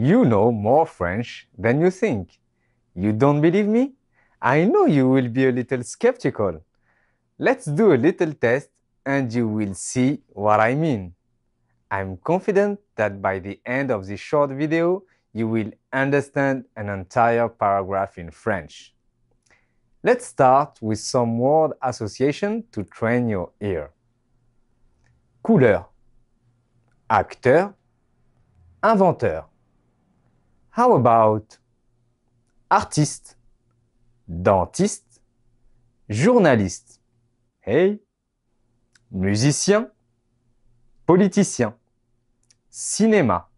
You know more French than you think. You don't believe me? I know you will be a little skeptical. Let's do a little test and you will see what I mean. I'm confident that by the end of this short video, you will understand an entire paragraph in French. Let's start with some word association to train your ear. Couleur, acteur, inventeur. How about artiste, dentiste, journaliste, hey, musicien, politicien, cinéma,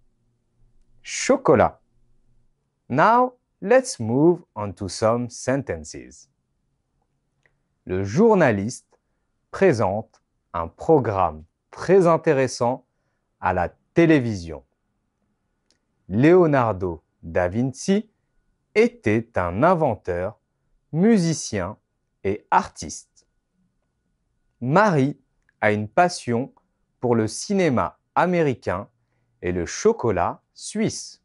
chocolat. Now let's move on to some sentences. Le journaliste présente un programme très intéressant à la télévision. Leonardo da Vinci était un inventeur, musicien et artiste. Marie a une passion pour le cinéma américain et le chocolat suisse.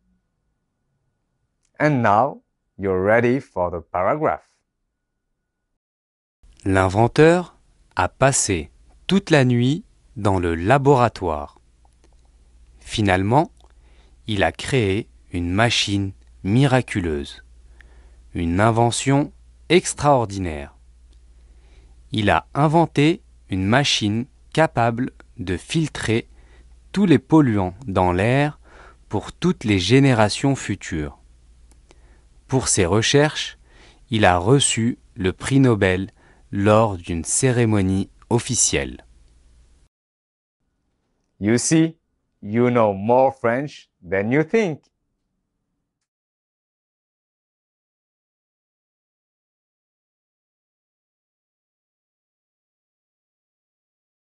And now you're ready for the paragraph. L'inventeur a passé toute la nuit dans le laboratoire. Finalement, il a créé une machine miraculeuse, une invention extraordinaire. Il a inventé une machine capable de filtrer tous les polluants dans l'air pour toutes les générations futures. Pour ses recherches, il a reçu le prix Nobel lors d'une cérémonie officielle. You see? you know more French than you think.